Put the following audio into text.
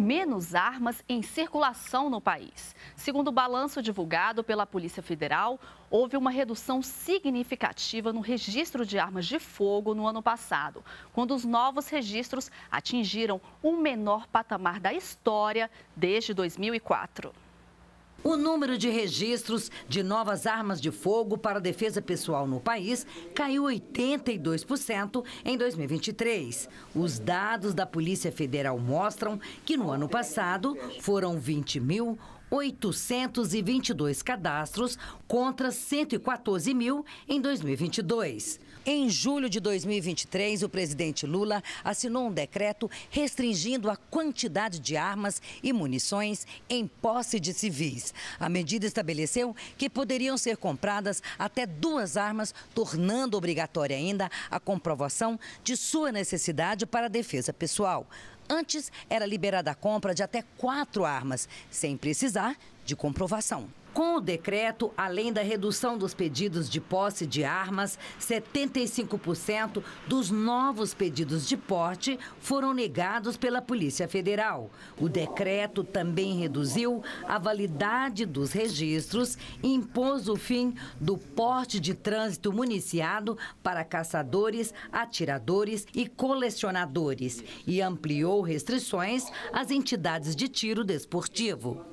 menos armas em circulação no país. Segundo o balanço divulgado pela Polícia Federal, houve uma redução significativa no registro de armas de fogo no ano passado, quando os novos registros atingiram o um menor patamar da história desde 2004. O número de registros de novas armas de fogo para defesa pessoal no país caiu 82% em 2023. Os dados da Polícia Federal mostram que no ano passado foram 20 mil 822 cadastros contra 114 mil em 2022. Em julho de 2023, o presidente Lula assinou um decreto restringindo a quantidade de armas e munições em posse de civis. A medida estabeleceu que poderiam ser compradas até duas armas, tornando obrigatória ainda a comprovação de sua necessidade para a defesa pessoal. Antes, era liberada a compra de até quatro armas, sem precisar de comprovação. Com o decreto, além da redução dos pedidos de posse de armas, 75% dos novos pedidos de porte foram negados pela Polícia Federal. O decreto também reduziu a validade dos registros e impôs o fim do porte de trânsito municiado para caçadores, atiradores e colecionadores e ampliou restrições às entidades de tiro desportivo.